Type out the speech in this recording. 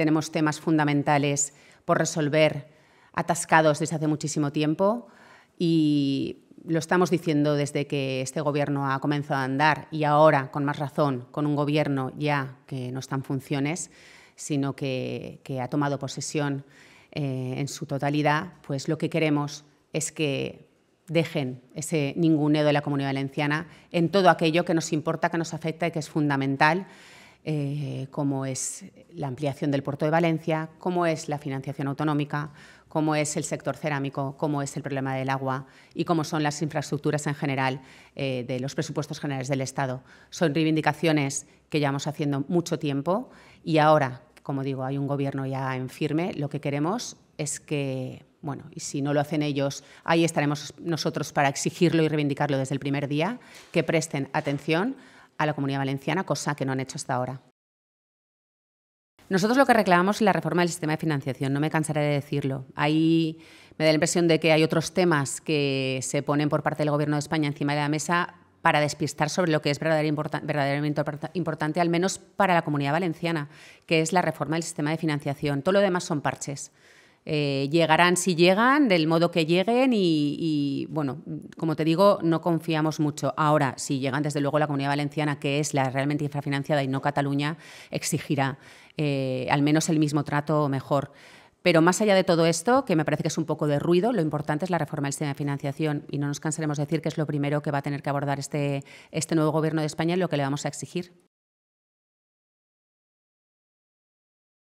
Tenemos temas fundamentales por resolver atascados desde hace muchísimo tiempo y lo estamos diciendo desde que este gobierno ha comenzado a andar y ahora, con más razón, con un gobierno ya que no está en funciones, sino que, ha tomado posesión eh, en su totalidad, pues lo que queremos es que dejen ese ninguneo de la comunidad valenciana en todo aquello que nos importa, que nos afecta y que es fundamental eh, cómo es la ampliación del puerto de Valencia, cómo es la financiación autonómica, cómo es el sector cerámico, cómo es el problema del agua y cómo son las infraestructuras en general eh, de los presupuestos generales del Estado. Son reivindicaciones que llevamos haciendo mucho tiempo y ahora, como digo, hay un gobierno ya en firme. Lo que queremos es que, bueno, y si no lo hacen ellos, ahí estaremos nosotros para exigirlo y reivindicarlo desde el primer día, que presten atención a la comunidad valenciana, cosa que no han hecho hasta ahora. Nosotros lo que reclamamos es la reforma del sistema de financiación, no me cansaré de decirlo. Ahí me da la impresión de que hay otros temas que se ponen por parte del Gobierno de España encima de la mesa para despistar sobre lo que es verdaderamente importante, al menos para la comunidad valenciana, que es la reforma del sistema de financiación. Todo lo demás son parches. Eh, llegarán si llegan, del modo que lleguen y, bueno, como te digo, no confiamos mucho. Ahora, si llegan desde luego la Comunidad Valenciana, que es la realmente infrafinanciada y no Cataluña, exigirá eh, al menos el mismo trato o mejor. Pero más allá de todo esto, que me parece que es un poco de ruido, lo importante es la reforma del sistema de financiación y no nos cansaremos de decir que es lo primero que va a tener que abordar este, este nuevo Gobierno de España y lo que le vamos a exigir.